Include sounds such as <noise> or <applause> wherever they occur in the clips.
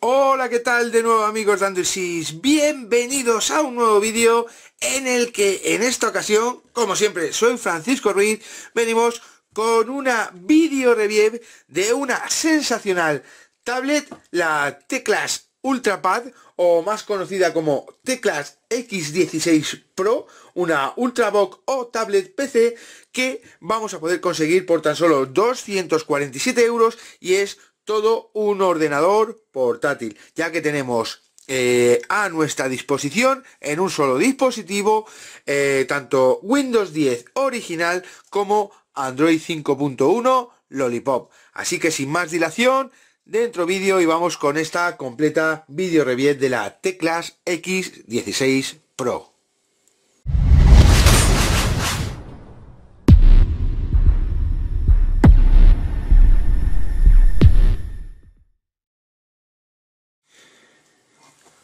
Hola, ¿qué tal de nuevo amigos dandosis, Bienvenidos a un nuevo vídeo en el que en esta ocasión, como siempre, soy Francisco Ruiz, venimos con una video review de una sensacional tablet, la Teclas Ultrapad o más conocida como Teclas X16 Pro, una Ultrabook o tablet PC que vamos a poder conseguir por tan solo 247 euros y es todo un ordenador portátil, ya que tenemos eh, a nuestra disposición en un solo dispositivo eh, tanto Windows 10 original como Android 5.1 Lollipop. Así que sin más dilación, dentro vídeo y vamos con esta completa video review de la Teclas X16 Pro.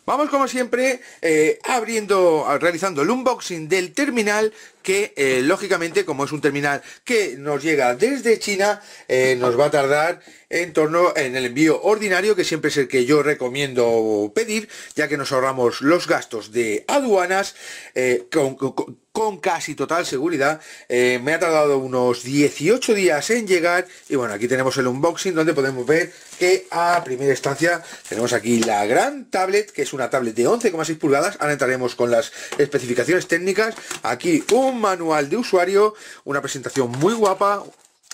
Vamos como siempre eh, abriendo, realizando el unboxing del terminal que eh, lógicamente como es un terminal que nos llega desde China, eh, nos va a tardar en torno en el envío ordinario, que siempre es el que yo recomiendo pedir, ya que nos ahorramos los gastos de aduanas eh, con, casi total seguridad. me ha tardado unos 18 días en llegar y bueno, aquí tenemos el unboxing donde podemos ver que a primera instancia tenemos aquí la gran tablet, que es una tablet de 11,6 pulgadas. Ahora entraremos con las especificaciones técnicas. Aquí un manual de usuario, una presentación muy guapa.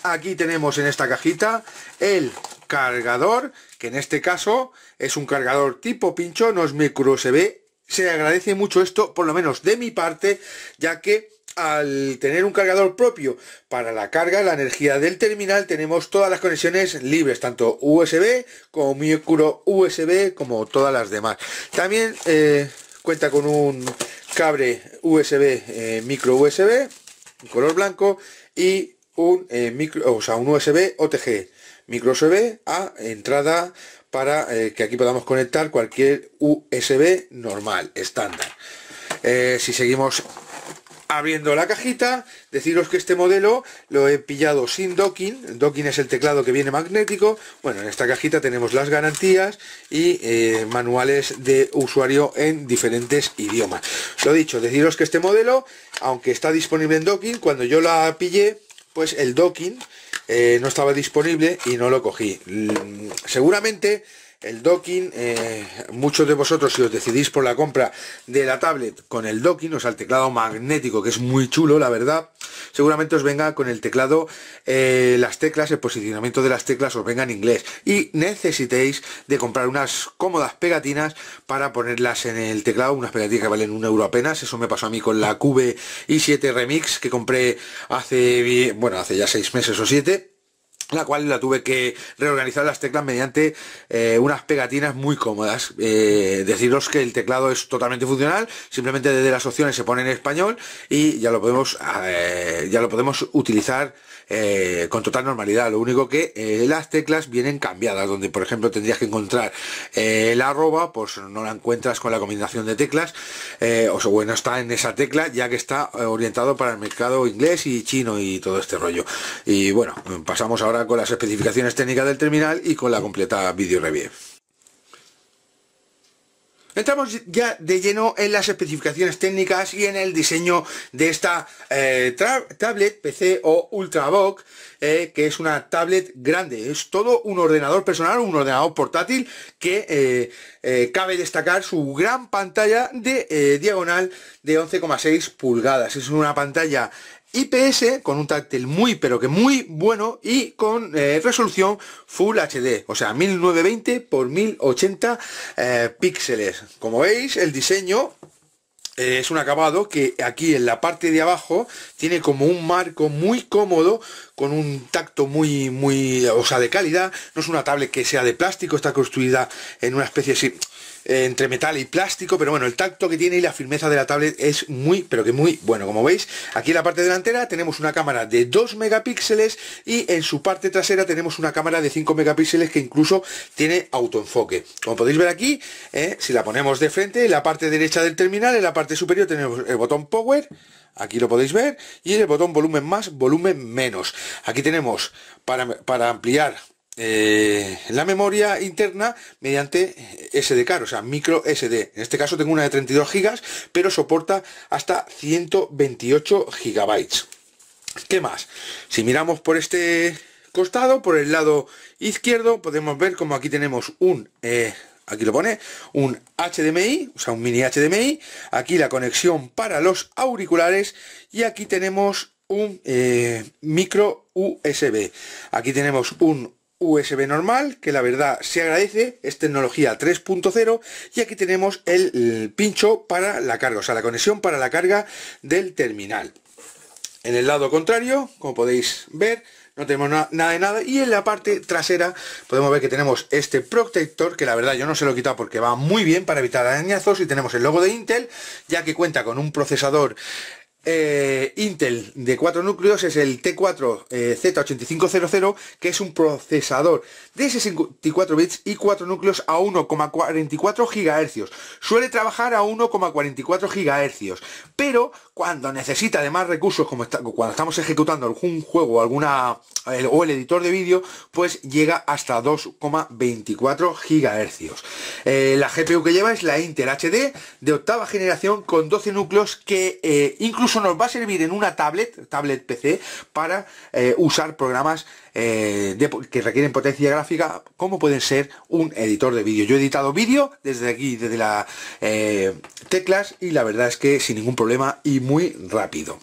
Aquí tenemos en esta cajita el cargador, que en este caso es un cargador tipo pincho, no es micro USB. Se agradece mucho esto, por lo menos de mi parte, ya que al tener un cargador propio para la carga, la energía del terminal, tenemos todas las conexiones libres, tanto USB como micro USB, como todas las demás. También eh, cuenta con un cable USB, eh, micro USB, color blanco, y un, eh, micro, o sea, un USB OTG, micro USB a entrada para eh, que aquí podamos conectar cualquier USB normal, estándar. si seguimos abriendo la cajita, deciros que este modelo lo he pillado sin docking, docking es el teclado que viene magnético, bueno, en esta cajita tenemos las garantías y eh, manuales de usuario en diferentes idiomas. Lo dicho, deciros que este modelo, aunque está disponible en docking, cuando yo la pillé, pues el docking eh, no estaba disponible y no lo cogí. Mm, seguramente el docking. Eh, muchos de vosotros, si os decidís por la compra de la tablet con el docking, o sea, el teclado magnético, que es muy chulo, la verdad, seguramente os venga con el teclado, eh, las teclas, el posicionamiento de las teclas os venga en inglés. Y necesitéis de comprar unas cómodas pegatinas para ponerlas en el teclado, unas pegatinas que valen un euro apenas. Eso me pasó a mí con la QB i7 Remix que compré hace, bueno, hace ya seis meses o siete la cual la tuve que reorganizar las teclas mediante eh, unas pegatinas muy cómodas. Eh, deciros que el teclado es totalmente funcional, simplemente desde las opciones se pone en español y ya lo podemos, eh, ya lo podemos utilizar eh, con total normalidad. Lo único que eh, las teclas vienen cambiadas, donde por ejemplo tendrías que encontrar el eh, arroba, pues no la encuentras con la combinación de teclas, o sea, bueno, está en esa tecla ya que está orientado para el mercado inglés y chino y todo este rollo. Y bueno, pasamos ahora con las especificaciones técnicas del terminal y con la completa video review. Entramos ya de lleno en las especificaciones técnicas y en el diseño de esta eh, tablet PC o Ultrabook, eh, que es una tablet grande. Es todo un ordenador personal, un ordenador portátil que eh, cabe destacar su gran pantalla de diagonal de 11,6 pulgadas. Es una pantalla IPS con un táctil muy pero que muy bueno y con eh, resolución Full HD, o sea 1920 x 1080 píxeles. Como veis el diseño eh, es un acabado que aquí en la parte de abajo tiene como un marco muy cómodo con un tacto muy muy o sea de calidad no es una tablet que sea de plástico está construida en una especie así entre metal y plástico, pero bueno, el tacto que tiene y la firmeza de la tablet es muy, pero que muy bueno. Como veis, aquí en la parte delantera tenemos una cámara de 2 megapíxeles y en su parte trasera tenemos una cámara de 5 megapíxeles que incluso tiene autoenfoque. Como podéis ver aquí, eh, si la ponemos de frente, en la parte derecha del terminal, en la parte superior tenemos el botón Power, aquí lo podéis ver, y el botón volumen más, volumen menos. Aquí tenemos para, para ampliar eh, la memoria interna mediante SD card o sea, micro SD. En este caso tengo una de 32 gigas pero soporta hasta 128 gigabytes ¿Qué más? Si miramos por este costado, por el lado izquierdo, podemos ver como aquí tenemos un... Eh, aquí lo pone, un HDMI, o sea, un mini HDMI, aquí la conexión para los auriculares y aquí tenemos un eh, micro USB. Aquí tenemos un USB normal, que la verdad se agradece, es tecnología 3.0 y aquí tenemos el, pincho para la carga, o sea, la conexión para la carga del terminal. En el lado contrario, como podéis ver, no tenemos nada de nada y en la parte trasera podemos ver que tenemos este protector que la verdad yo no se lo he quitado porque va muy bien para evitar arañazos y tenemos el logo de Intel ya que cuenta con un procesador eh, Intel de 4 núcleos es el T4 eh, Z8500 que es un procesador de 64 bits y 4 núcleos a 1,44 GHz suele trabajar a 1,44 GHz pero cuando necesita de más recursos como cuando estamos ejecutando algún juego alguna o el editor de vídeo pues llega hasta 2,24 GHz eh, la GPU que lleva es la Intel HD de octava generación con 12 núcleos que incluso eso nos va a servir en una tablet, tablet PC, para eh, usar programas eh, que requieren potencia gráfica, como pueden ser un editor de vídeo. Yo he editado vídeo desde aquí, desde la eh, teclas, y la verdad es que sin ningún problema y muy rápido.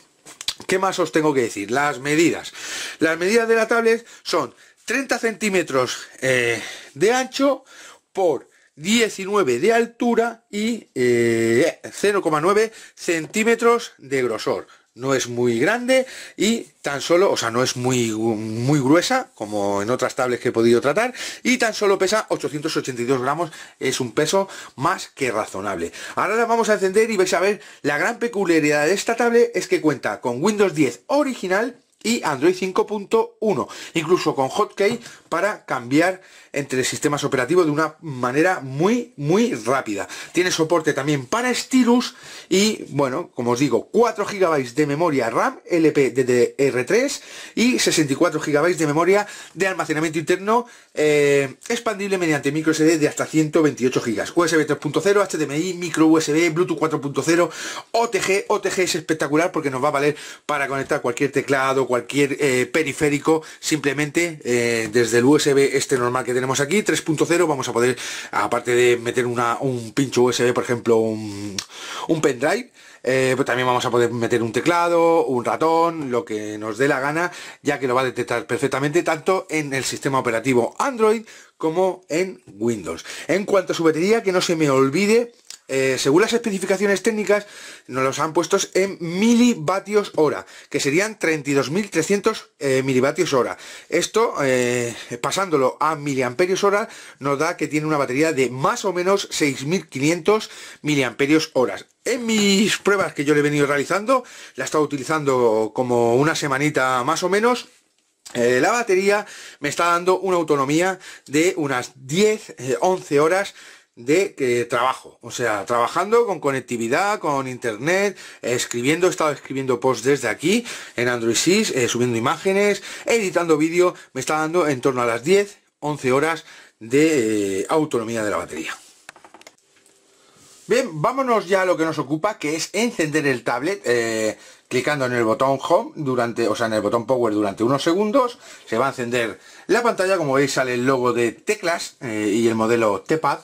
¿Qué más os tengo que decir? Las medidas. Las medidas de la tablet son 30 centímetros de ancho por 19 de altura y 0,9 eh, centímetros de grosor. No es muy grande y tan solo, o sea, no es muy, muy gruesa, como en otras tablets que he podido tratar, y tan solo pesa 882 gramos, es un peso más que razonable. Ahora la vamos a encender y vais a ver, la gran peculiaridad de esta tablet es que cuenta con Windows 10 original, y Android 5.1, incluso con hotkey para cambiar entre sistemas operativos de una manera muy, muy rápida. Tiene soporte también para Stylus y, bueno, como os digo, 4 GB de memoria RAM lpddr 3 y 64 GB de memoria de almacenamiento interno eh, expandible mediante micro SD de hasta 128 GB, USB 3.0, HDMI, micro USB, Bluetooth 4.0, OTG, OTG es espectacular porque nos va a valer para conectar cualquier teclado, cualquier eh, periférico, simplemente eh, desde el USB este normal que tenemos aquí, 3.0, vamos a poder, aparte de meter un pincho USB, por ejemplo, un pendrive, eh, pues también vamos a poder meter un teclado, un ratón, lo que nos dé la gana, ya que lo va a detectar perfectamente tanto en el sistema operativo Android como en Windows. En cuanto a su batería, que no se me olvide, eh, según las especificaciones técnicas, nos los han puesto en milivatios hora, que serían 32.300 eh, milivatios hora. Esto, eh, pasándolo a miliamperios hora, nos da que tiene una batería de más o menos 6.500 miliamperios horas. En mis pruebas que yo le he venido realizando, la he estado utilizando como una semanita más o menos, eh, la batería me está dando una autonomía de unas 10-11 horas de trabajo, o sea, trabajando con conectividad, con internet, escribiendo, he estado escribiendo posts desde aquí, en Android 6, eh, subiendo imágenes, editando vídeo, me está dando en torno a las 10, 11 horas de eh, autonomía de la batería. Bien, vámonos ya a lo que nos ocupa, que es encender el tablet eh, clicando en el botón Home durante, o sea, en el botón Power durante unos segundos, se va a encender la pantalla, como veis sale el logo de teclas y el modelo T-Pad.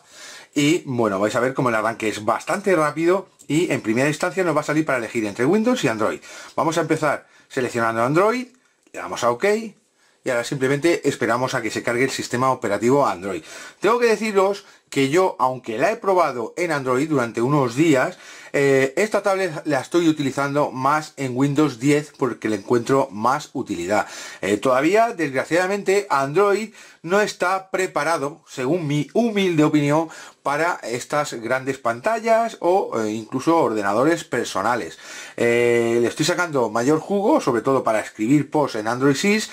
Y bueno, vais a ver como el arranque es bastante rápido y en primera instancia nos va a salir para elegir entre Windows y Android. Vamos a empezar seleccionando Android, le damos a OK y ahora simplemente esperamos a que se cargue el sistema operativo Android. Tengo que deciros que yo, aunque la he probado en Android durante unos días, eh, esta tablet la estoy utilizando más en Windows 10 porque le encuentro más utilidad. Eh, todavía, desgraciadamente, Android no está preparado, según mi humilde opinión, para estas grandes pantallas o eh, incluso ordenadores personales. le estoy sacando mayor jugo, sobre todo para escribir posts en Android 6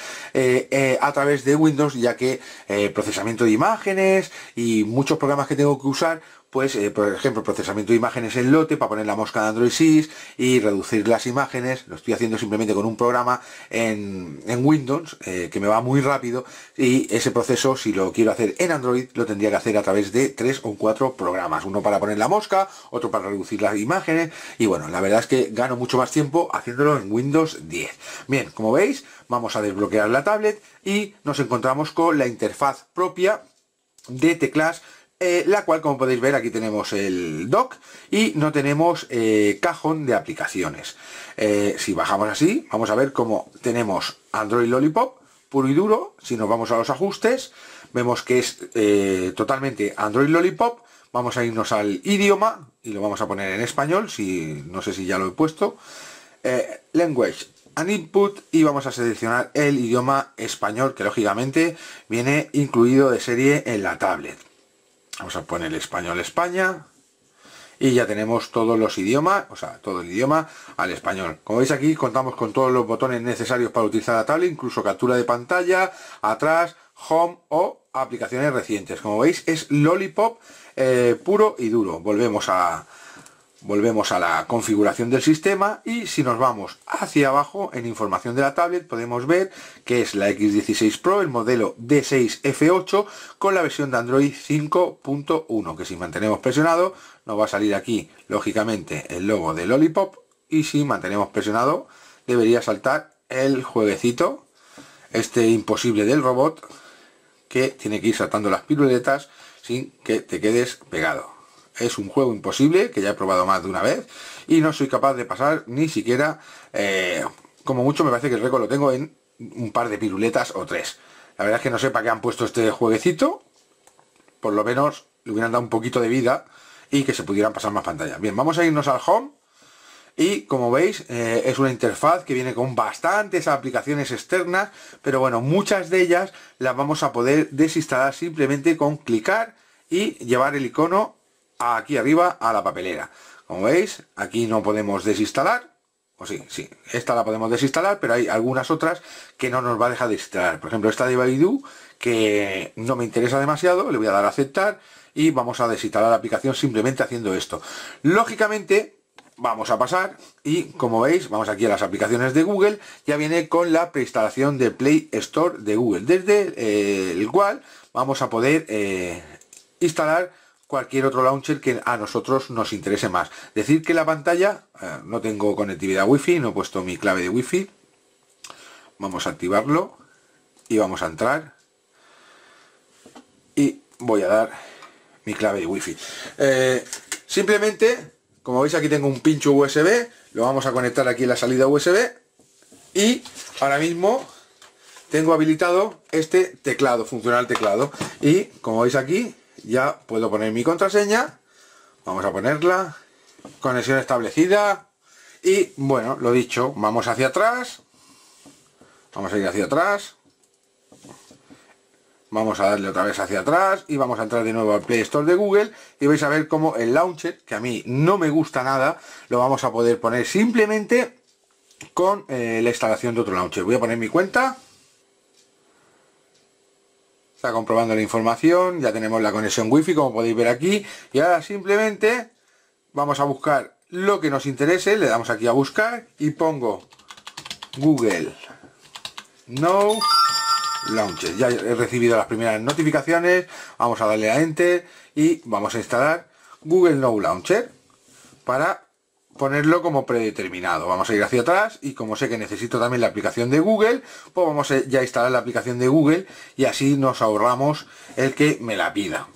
a través de Windows, ya que procesamiento de imágenes y muchos programas que tengo que usar pues, eh, por ejemplo, procesamiento de imágenes en lote para poner la mosca de Android 6 y reducir las imágenes. Lo estoy haciendo simplemente con un programa en, Windows eh, que me va muy rápido y ese proceso, si lo quiero hacer en Android, lo tendría que hacer a través de tres o cuatro programas. Uno para poner la mosca, otro para reducir las imágenes y bueno, la verdad es que gano mucho más tiempo haciéndolo en Windows 10. Bien, como veis, vamos a desbloquear la tablet y nos encontramos con la interfaz propia de teclas eh, la cual como podéis ver aquí tenemos el dock y no tenemos eh, cajón de aplicaciones eh, si bajamos así vamos a ver cómo tenemos Android Lollipop puro y duro si nos vamos a los ajustes vemos que es totalmente Android Lollipop vamos a irnos al idioma y lo vamos a poner en español si no sé si ya lo he puesto language and input y vamos a seleccionar el idioma español que lógicamente viene incluido de serie en la tablet Vamos a poner español España. Y ya tenemos todos los idiomas, o sea, todo el idioma al español. Como veis aquí, contamos con todos los botones necesarios para utilizar la tablet, incluso captura de pantalla, atrás, home o aplicaciones recientes. Como veis, es Lollipop eh, puro y duro. Volvemos a, Volvemos a la configuración del sistema y si nos vamos hacia abajo en información de la tablet podemos ver que es la X16 Pro, el modelo D6F8 con la versión de Android 5.1 que si mantenemos presionado nos va a salir aquí lógicamente el logo de Lollipop y si mantenemos presionado debería saltar el jueguecito este imposible del robot que tiene que ir saltando las piruletas sin que te quedes pegado es un juego imposible, que ya he probado más de una vez, y no soy capaz de pasar ni siquiera, eh, como mucho me parece que el récord lo tengo en un par de piruletas o tres. La verdad es que no sé para qué han puesto este jueguecito, por lo menos le hubieran dado un poquito de vida y que se pudieran pasar más pantallas. Bien, vamos a irnos al home. Y como veis, eh, es una interfaz que viene con bastantes aplicaciones externas, pero bueno, muchas de ellas las vamos a poder desinstalar simplemente con clicar y llevar el icono aquí arriba a la papelera. Como veis, aquí no podemos desinstalar, o sí, sí, esta la podemos desinstalar, pero hay algunas otras que no nos va a dejar desinstalar. Por ejemplo, esta de Baidu, que no me interesa demasiado, le voy a dar a aceptar y vamos a desinstalar la aplicación simplemente haciendo esto. Lógicamente, vamos a pasar y como veis, vamos aquí a las aplicaciones de Google, ya viene con la preinstalación de Play Store de Google, desde eh, el cual vamos a poder eh, instalar cualquier otro launcher que a nosotros nos interese más. Decir que la pantalla, eh, no tengo conectividad wifi, no he puesto mi clave de wifi. Vamos a activarlo y vamos a entrar. Y voy a dar mi clave de wifi. Eh, simplemente, como veis aquí tengo un pincho USB, lo vamos a conectar aquí en la salida USB. Y ahora mismo tengo habilitado este teclado, funcional teclado. Y como veis aquí, ya puedo poner mi contraseña vamos a ponerla conexión establecida y bueno lo dicho vamos hacia atrás vamos a ir hacia atrás vamos a darle otra vez hacia atrás y vamos a entrar de nuevo al Play Store de Google y vais a ver cómo el launcher, que a mí no me gusta nada, lo vamos a poder poner simplemente con eh, la instalación de otro launcher. Voy a poner mi cuenta está comprobando la información, ya tenemos la conexión wifi como podéis ver aquí y ahora simplemente vamos a buscar lo que nos interese, le damos aquí a buscar y pongo Google No Launcher, ya he recibido las primeras notificaciones, vamos a darle a Enter y vamos a instalar Google No Launcher para ponerlo como predeterminado. Vamos a ir hacia atrás y como sé que necesito también la aplicación de Google, pues vamos a ya instalar la aplicación de Google y así nos ahorramos el que me la pida.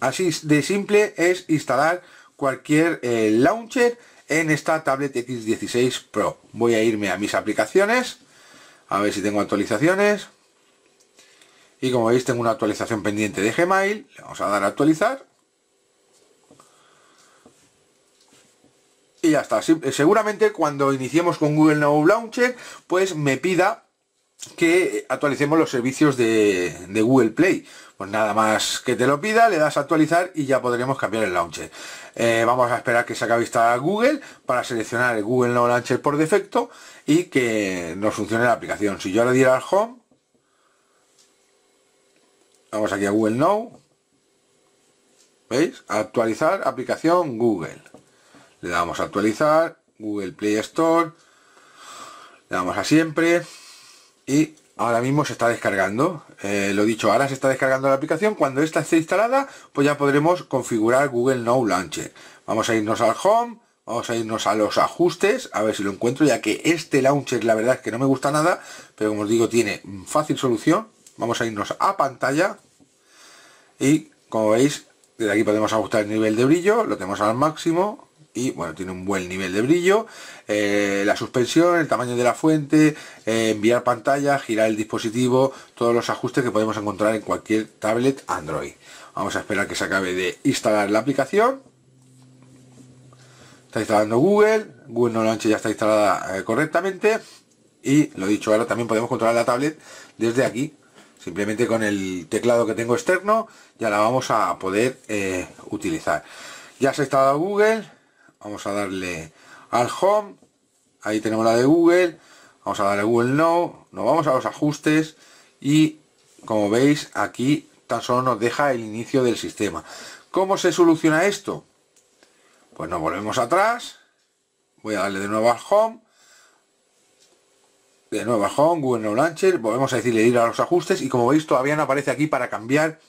Así de simple es instalar cualquier eh, launcher en esta tablet X16 Pro. Voy a irme a mis aplicaciones, a ver si tengo actualizaciones. Y como veis tengo una actualización pendiente de Gmail, le vamos a dar a actualizar y ya está. Eh, seguramente cuando iniciemos con Google Now Launcher, pues me pida que actualicemos los servicios de, Google Play. Pues nada más que te lo pida, le das a actualizar y ya podremos cambiar el launcher. Eh, vamos a esperar que se acabe a Google para seleccionar el Google Now Launcher por defecto y que nos funcione la aplicación. Si yo le diera al Home, vamos aquí a Google Now, ¿veis? Actualizar aplicación Google le damos a actualizar Google Play Store le damos a siempre y ahora mismo se está descargando lo eh, lo dicho ahora se está descargando la aplicación cuando esta esté instalada pues ya podremos configurar Google Now Launcher vamos a irnos al Home vamos a irnos a los ajustes a ver si lo encuentro ya que este launcher la verdad es que no me gusta nada pero como os digo tiene fácil solución vamos a irnos a pantalla y como veis desde aquí podemos ajustar el nivel de brillo lo tenemos al máximo y bueno, tiene un buen nivel de brillo. Eh, la suspensión, el tamaño de la fuente, eh, enviar pantalla, girar el dispositivo, todos los ajustes que podemos encontrar en cualquier tablet Android. Vamos a esperar que se acabe de instalar la aplicación. Está instalando Google, Google No Launch ya está instalada eh, correctamente. Y lo dicho, ahora también podemos controlar la tablet desde aquí. Simplemente con el teclado que tengo externo ya la vamos a poder utilizar. Ya se ha instalado Google, vamos a darle al home, ahí tenemos la de Google, vamos a darle Google No, nos vamos a los ajustes y como veis aquí tan solo nos deja el inicio del sistema. ¿Cómo se soluciona esto? Pues nos volvemos atrás, voy a darle de nuevo al Home, de nuevo al Home, Google No Launcher, volvemos a decirle ir a los ajustes y como veis todavía no aparece aquí para cambiar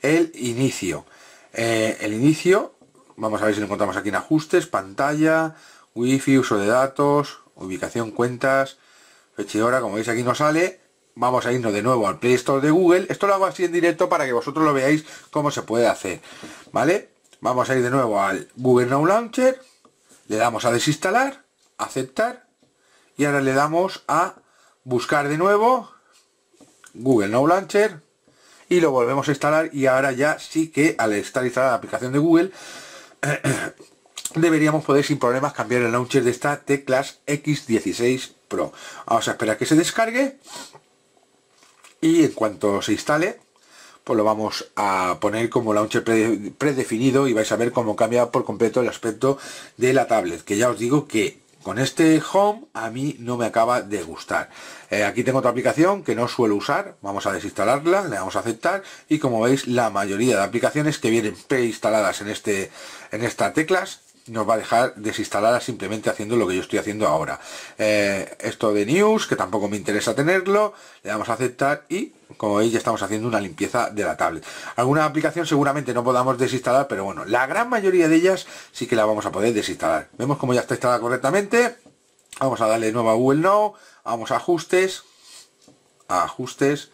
el inicio. Eh, el inicio Vamos a ver si lo encontramos aquí en ajustes, pantalla, wifi, uso de datos, ubicación, cuentas, fecha y hora, como veis aquí no sale. Vamos a irnos de nuevo al Play Store de Google. Esto lo hago así en directo para que vosotros lo veáis cómo se puede hacer. ¿Vale? Vamos a ir de nuevo al Google Now Launcher. Le damos a desinstalar, aceptar. Y ahora le damos a buscar de nuevo Google Now Launcher. Y lo volvemos a instalar y ahora ya sí que al estar instalada la aplicación de Google <coughs> deberíamos poder sin problemas cambiar el launcher de esta teclas X16 Pro. Vamos a esperar que se descargue y en cuanto se instale pues lo vamos a poner como launcher predefinido y vais a ver cómo cambia por completo el aspecto de la tablet que ya os digo que con este Home a mí no me acaba de gustar. Eh, aquí tengo otra aplicación que no suelo usar. Vamos a desinstalarla, le vamos a aceptar. Y como veis, la mayoría de aplicaciones que vienen preinstaladas en, este, en estas teclas nos va a dejar desinstalada simplemente haciendo lo que yo estoy haciendo ahora. Eh, esto de news, que tampoco me interesa tenerlo, le damos a aceptar y, como veis, ya estamos haciendo una limpieza de la tablet. Alguna aplicación seguramente no podamos desinstalar, pero bueno, la gran mayoría de ellas sí que la vamos a poder desinstalar. Vemos como ya está instalada correctamente. Vamos a darle nueva a Google Now, vamos a ajustes, a ajustes,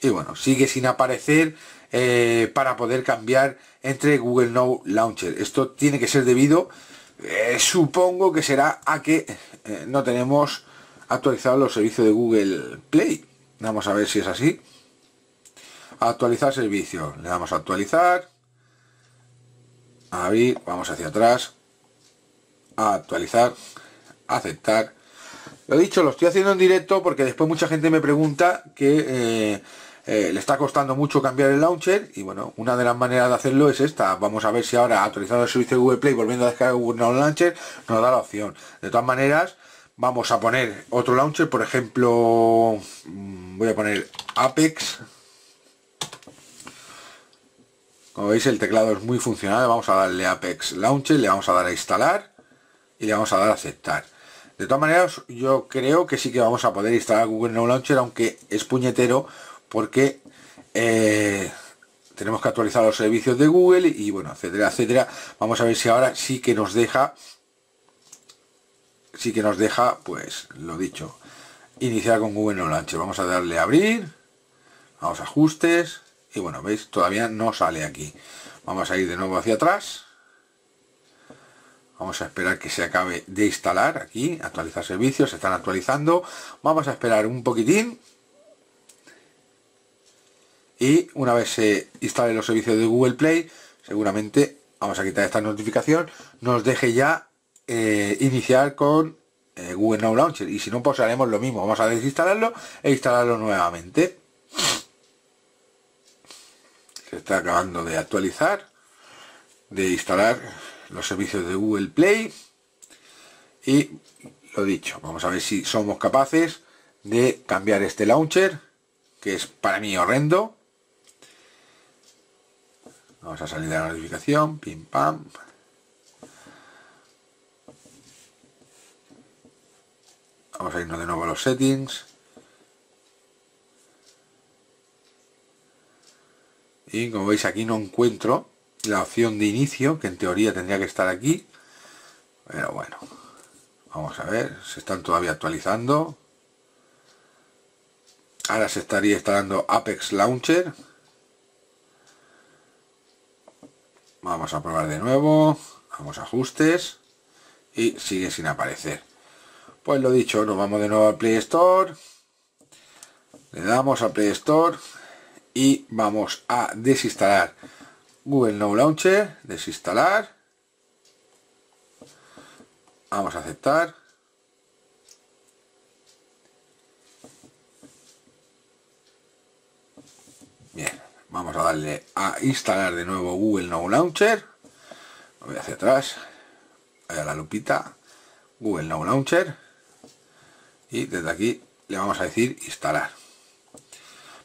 y bueno, sigue sin aparecer eh, para poder cambiar entre Google Now Launcher. Esto tiene que ser debido, eh, supongo que será a que eh, no tenemos actualizado los servicios de Google Play. Vamos a ver si es así. Actualizar servicio. Le damos a actualizar. Abrir. Vamos hacia atrás. actualizar. Aceptar. Lo dicho, lo estoy haciendo en directo porque después mucha gente me pregunta que eh, le está costando mucho cambiar el launcher y bueno, una de las maneras de hacerlo es esta. Vamos a ver si ahora actualizando el servicio de Google Play, volviendo a descargar Google Now Launcher, nos da la opción. De todas maneras, vamos a poner otro launcher, por ejemplo, mm, voy a poner Apex. Como veis el teclado es muy funcional, vamos a darle Apex Launcher, le vamos a dar a instalar y le vamos a dar a aceptar. De todas maneras, yo creo que sí que vamos a poder instalar Google Now Launcher, aunque es puñetero porque eh, tenemos que actualizar los servicios de Google y bueno, etcétera, etcétera. Vamos a ver si ahora sí que nos deja, sí que nos deja, pues lo dicho, iniciar con Google No Launcher. Vamos a darle a abrir, vamos a ajustes y bueno, veis, todavía no sale aquí. Vamos a ir de nuevo hacia atrás. Vamos a esperar que se acabe de instalar aquí, actualizar servicios, se están actualizando. Vamos a esperar un poquitín y una vez se instalen los servicios de Google Play, seguramente vamos a quitar esta notificación, nos deje ya eh, iniciar con eh, Google Now Launcher y si no pues haremos lo mismo, vamos a desinstalarlo e instalarlo nuevamente. Se está acabando de actualizar, de instalar los servicios de Google Play y lo dicho, vamos a ver si somos capaces de cambiar este launcher que es para mí horrendo Vamos a salir de la notificación, pim pam. Vamos a irnos de nuevo a los settings. Y como veis aquí no encuentro la opción de inicio, que en teoría tendría que estar aquí. Pero bueno, vamos a ver, se están todavía actualizando. Ahora se estaría instalando Apex Launcher. Vamos a probar de nuevo. Vamos a ajustes. Y sigue sin aparecer. Pues lo dicho, nos vamos de nuevo al Play Store. Le damos a Play Store. Y vamos a desinstalar Google no Launcher. Desinstalar. Vamos a aceptar. Bien, vamos a darle a instalar de nuevo Google Now Launcher voy hacia atrás a la lupita Google Now Launcher y desde aquí le vamos a decir instalar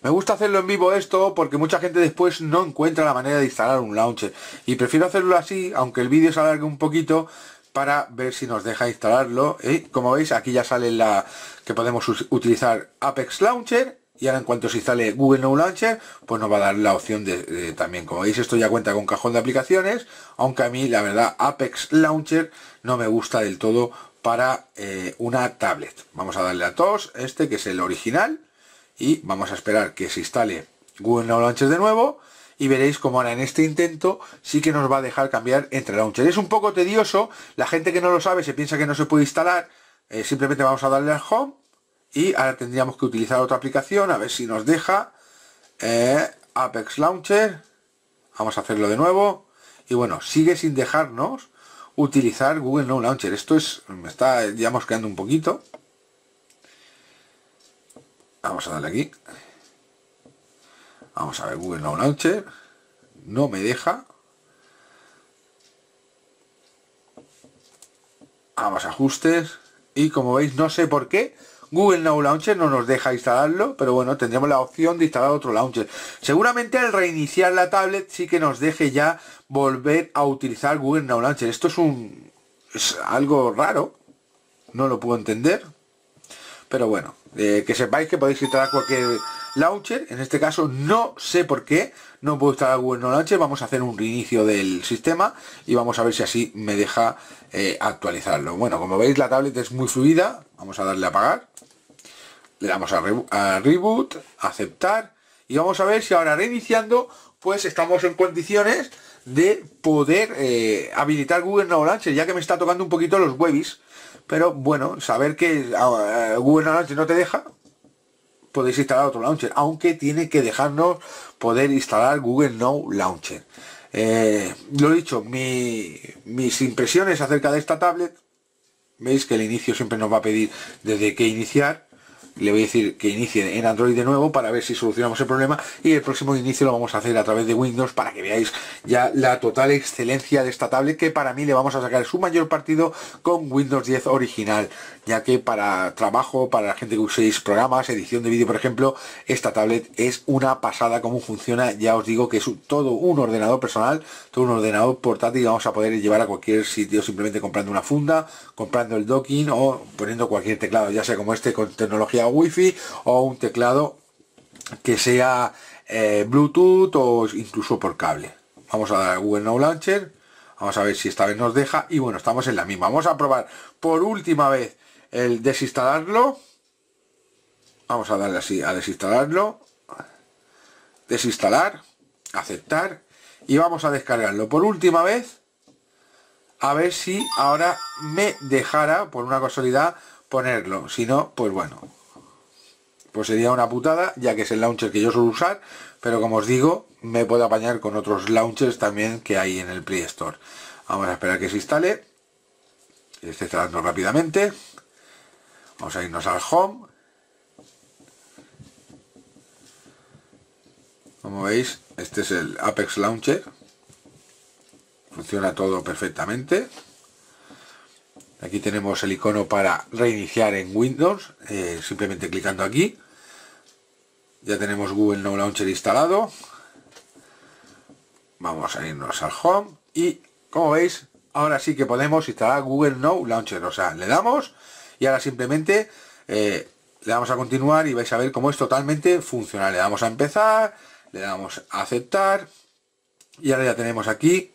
me gusta hacerlo en vivo esto porque mucha gente después no encuentra la manera de instalar un launcher y prefiero hacerlo así aunque el vídeo se alargue un poquito para ver si nos deja instalarlo y como veis aquí ya sale la que podemos utilizar Apex Launcher y ahora en cuanto se instale Google No Launcher, pues nos va a dar la opción de, también, como veis esto ya cuenta con cajón de aplicaciones, aunque a mí la verdad Apex Launcher no me gusta del todo para eh, una tablet. Vamos a darle a todos este que es el original, y vamos a esperar que se instale Google No Launcher de nuevo, y veréis cómo ahora en este intento sí que nos va a dejar cambiar entre launcher. Es un poco tedioso, la gente que no lo sabe se piensa que no se puede instalar, eh, simplemente vamos a darle al Home, y ahora tendríamos que utilizar otra aplicación a ver si nos deja eh, apex launcher vamos a hacerlo de nuevo y bueno sigue sin dejarnos utilizar google no launcher esto es me está digamos mosqueando un poquito vamos a darle aquí vamos a ver google no launcher no me deja vamos a ajustes y como veis no sé por qué Google Now Launcher no nos deja instalarlo, pero bueno, tendríamos la opción de instalar otro launcher. Seguramente al reiniciar la tablet sí que nos deje ya volver a utilizar Google Now Launcher. Esto es un... algo raro. No lo puedo entender. Pero bueno, eh, que sepáis que podéis instalar cualquier launcher. En este caso no sé por qué. No puedo instalar Google Now Launcher. Vamos a hacer un reinicio del sistema y vamos a ver si así me deja eh, actualizarlo. Bueno, como veis la tablet es muy fluida. Vamos a darle a apagar le damos a, reboot, aceptar y vamos a ver si ahora reiniciando pues estamos en condiciones de poder eh, habilitar Google Now Launcher ya que me está tocando un poquito los webis pero bueno, saber que ah, eh, Google Now Launcher no te deja podéis instalar otro launcher aunque tiene que dejarnos poder instalar Google Now Launcher eh, lo dicho, mis impresiones acerca de esta tablet veis que el inicio siempre nos va a pedir desde qué iniciar le voy a decir que inicie en Android de nuevo para ver si solucionamos el problema y el próximo inicio lo vamos a hacer a través de Windows para que veáis ya la total excelencia de esta tablet que para mí le vamos a sacar su mayor partido con Windows 10 original ya que para trabajo, para la gente que uséis programas, edición de vídeo por ejemplo esta tablet es una pasada como funciona, ya os digo que es todo un ordenador personal, todo un ordenador portátil vamos a poder llevar a cualquier sitio simplemente comprando una funda, comprando el docking o poniendo cualquier teclado ya sea como este con tecnología wifi o un teclado que sea eh, bluetooth o incluso por cable vamos a dar a google no launcher vamos a ver si esta vez nos deja y bueno estamos en la misma vamos a probar por última vez el desinstalarlo vamos a darle así a desinstalarlo desinstalar aceptar y vamos a descargarlo por última vez a ver si ahora me dejara por una casualidad ponerlo si no pues bueno pues sería una putada, ya que es el launcher que yo suelo usar, pero como os digo, me puedo apañar con otros launchers también que hay en el Play Store. Vamos a esperar que se instale. Esté instalando rápidamente. Vamos a irnos al Home. Como veis, este es el Apex Launcher. Funciona todo perfectamente. Aquí tenemos el icono para reiniciar en Windows, eh, simplemente clicando aquí. Ya tenemos Google No Launcher instalado. Vamos a irnos al Home y, como veis, ahora sí que podemos instalar Google No Launcher. O sea, le damos y ahora simplemente eh, le damos a continuar y vais a ver cómo es totalmente funcional. Le damos a empezar, le damos a aceptar y ahora ya tenemos aquí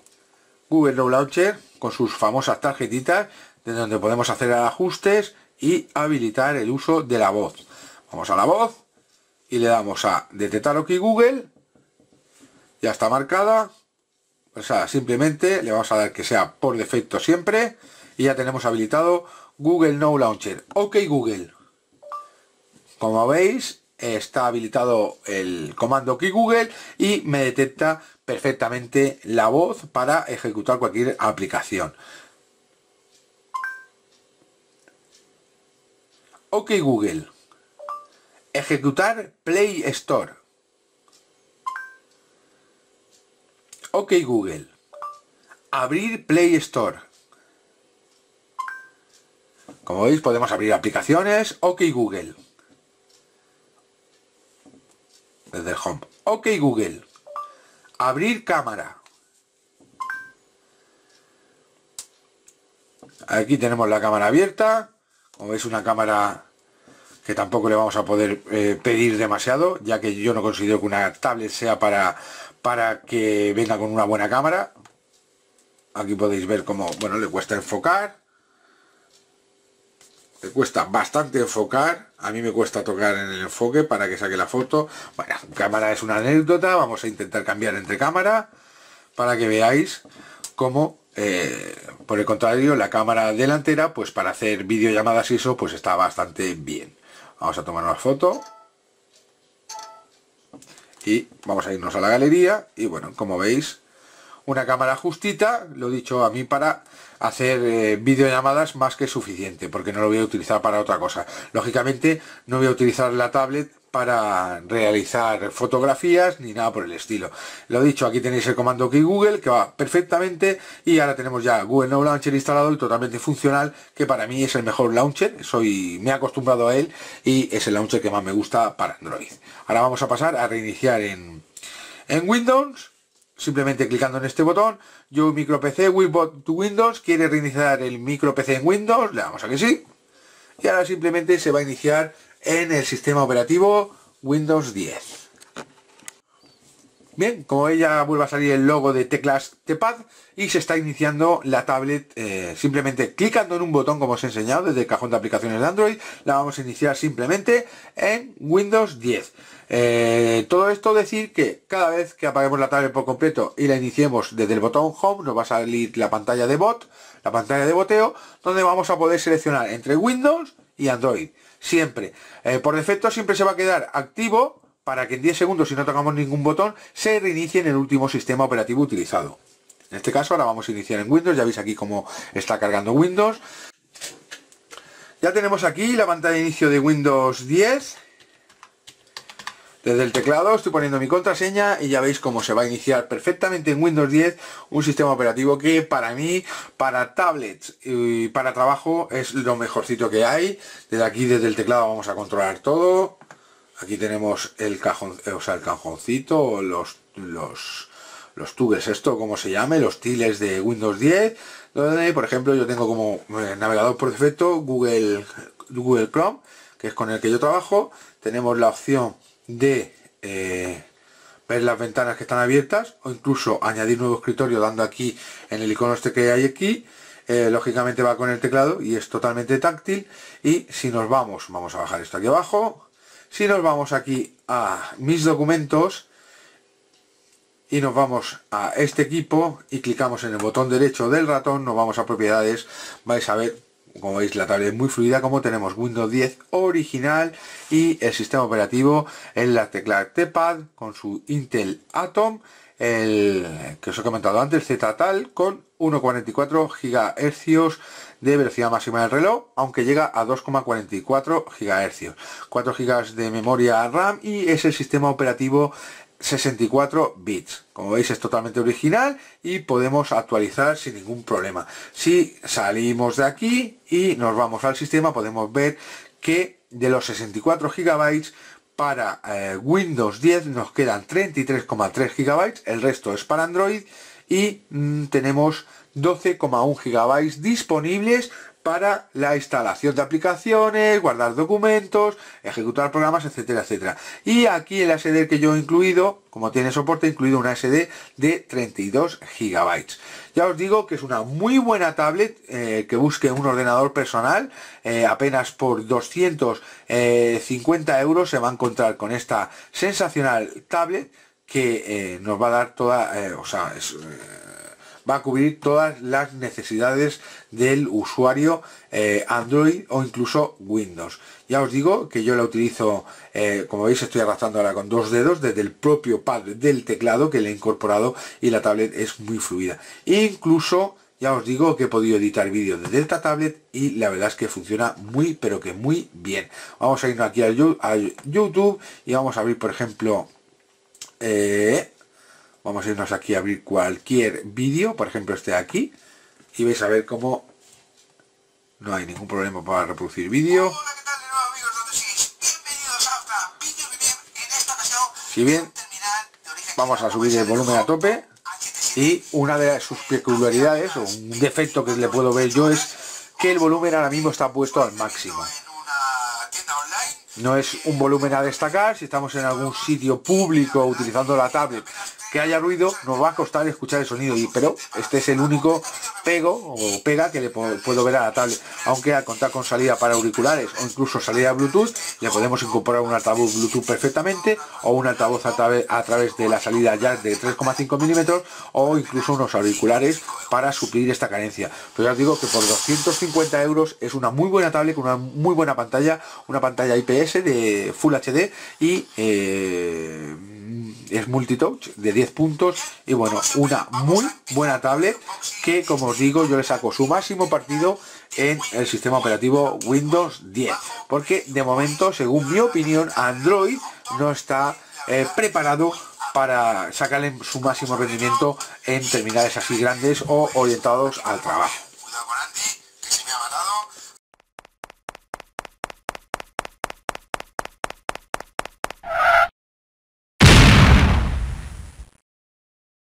Google No Launcher con sus famosas tarjetitas de donde podemos hacer ajustes y habilitar el uso de la voz. Vamos a la voz y le damos a detectar Ok Google ya está marcada o sea simplemente le vamos a dar que sea por defecto siempre y ya tenemos habilitado Google No Launcher ok Google como veis está habilitado el comando OK Google y me detecta perfectamente la voz para ejecutar cualquier aplicación ok Google Ejecutar Play Store. Ok Google. Abrir Play Store. Como veis podemos abrir aplicaciones. Ok Google. Desde el home. Ok Google. Abrir cámara. Aquí tenemos la cámara abierta. Como veis una cámara que tampoco le vamos a poder eh, pedir demasiado, ya que yo no considero que una tablet sea para, para que venga con una buena cámara. Aquí podéis ver cómo, bueno, le cuesta enfocar. Le cuesta bastante enfocar. A mí me cuesta tocar en el enfoque para que saque la foto. Bueno, cámara es una anécdota. Vamos a intentar cambiar entre cámara para que veáis cómo eh, por el contrario, la cámara delantera, pues para hacer videollamadas y eso, pues está bastante bien. Vamos a tomar una foto. Y vamos a irnos a la galería. Y bueno, como veis, una cámara justita. Lo he dicho a mí para hacer eh, videollamadas más que suficiente, porque no lo voy a utilizar para otra cosa. Lógicamente no voy a utilizar la tablet para realizar fotografías ni nada por el estilo. Lo dicho, aquí tenéis el comando que Google que va perfectamente y ahora tenemos ya Google No Launcher instalado y totalmente funcional, que para mí es el mejor launcher, soy me he acostumbrado a él y es el launcher que más me gusta para Android. Ahora vamos a pasar a reiniciar en en Windows Simplemente clicando en este botón, yo micro PC, with to Windows, quiere reiniciar el micro PC en Windows, le damos a que sí. Y ahora simplemente se va a iniciar en el sistema operativo Windows 10. Bien, como ella vuelve a salir el logo de teclas Tepad y se está iniciando la tablet eh, simplemente clicando en un botón como os he enseñado desde el cajón de aplicaciones de Android, la vamos a iniciar simplemente en Windows 10. Eh, todo esto decir que cada vez que apaguemos la tablet por completo y la iniciemos desde el botón Home nos va a salir la pantalla de bot, la pantalla de boteo, donde vamos a poder seleccionar entre Windows y Android. Siempre. Eh, por defecto siempre se va a quedar activo para que en 10 segundos, si no tocamos ningún botón, se reinicie en el último sistema operativo utilizado. En este caso ahora vamos a iniciar en Windows, ya veis aquí cómo está cargando Windows. Ya tenemos aquí la pantalla de inicio de Windows 10. Desde el teclado estoy poniendo mi contraseña y ya veis cómo se va a iniciar perfectamente en Windows 10 un sistema operativo que para mí, para tablets y para trabajo es lo mejorcito que hay. Desde aquí, desde el teclado vamos a controlar todo. Aquí tenemos el cajón, o sea, el cajoncito, los, los, tubes, esto como se llame, los tiles de Windows 10, donde por ejemplo yo tengo como eh, navegador por defecto Google, Google Chrome, que es con el que yo trabajo, tenemos la opción de eh, ver las ventanas que están abiertas o incluso añadir nuevo escritorio dando aquí en el icono este que hay aquí, eh, lógicamente va con el teclado y es totalmente táctil y si nos vamos, vamos a bajar esto aquí abajo, si nos vamos aquí a mis documentos y nos vamos a este equipo y clicamos en el botón derecho del ratón, nos vamos a propiedades, vais a ver como veis la tablet es muy fluida como tenemos Windows 10 original y el sistema operativo en la tecla T-Pad con su Intel Atom el que os he comentado antes Z tal con 1,44 GHz de velocidad máxima del reloj, aunque llega a 2,44 GHz, 4 GB de memoria RAM y es el sistema operativo 64 bits como veis es totalmente original y podemos actualizar sin ningún problema si salimos de aquí y nos vamos al sistema podemos ver que de los 64 gigabytes para eh, Windows 10 nos quedan 33,3 gigabytes el resto es para Android y mm, tenemos 12,1 gigabytes disponibles para la instalación de aplicaciones, guardar documentos, ejecutar programas, etcétera, etcétera. Y aquí el SD que yo he incluido, como tiene soporte, he incluido una SD de 32 GB. Ya os digo que es una muy buena tablet eh, que busque un ordenador personal, eh, apenas por 250 euros se va a encontrar con esta sensacional tablet que eh, nos va a dar toda, o sea, va a cubrir todas las necesidades del usuario eh, Android o incluso Windows. Ya os digo que yo la utilizo, eh, como veis estoy arrastrando ahora con dos dedos desde el propio pad del teclado que le he incorporado y la tablet es muy fluida. Incluso ya os digo que he podido editar vídeos desde esta tablet y la verdad es que funciona muy pero que muy bien. Vamos a irnos aquí a YouTube y vamos a abrir por ejemplo... Eh, Vamos a irnos aquí a abrir cualquier vídeo, por ejemplo este de aquí, y vais a ver cómo no hay ningún problema para reproducir vídeo. Si bien, vamos a subir el volumen a tope, y una de sus peculiaridades, o un defecto que le puedo ver yo, es que el volumen ahora mismo está puesto al máximo. No es un volumen a destacar, si estamos en algún sitio público utilizando la tablet que haya ruido, nos va a costar escuchar el sonido, y, pero este es el único pego o pega que le puedo ver a la tablet. Aunque al contar con salida para auriculares o incluso salida Bluetooth, le podemos incorporar un altavoz Bluetooth perfectamente o un altavoz a, través de la salida ya de 3,5 milímetros o incluso unos auriculares para suplir esta carencia. Pero ya os digo que por 250 euros es una muy buena tablet con una muy buena pantalla, una pantalla IPS de Full HD y... Eh, es multitouch de 10 puntos y bueno, una muy buena tablet que como os digo yo le saco su máximo partido en el sistema operativo Windows 10 porque de momento según mi opinión Android no está eh, preparado para sacarle su máximo rendimiento en terminales así grandes o orientados al trabajo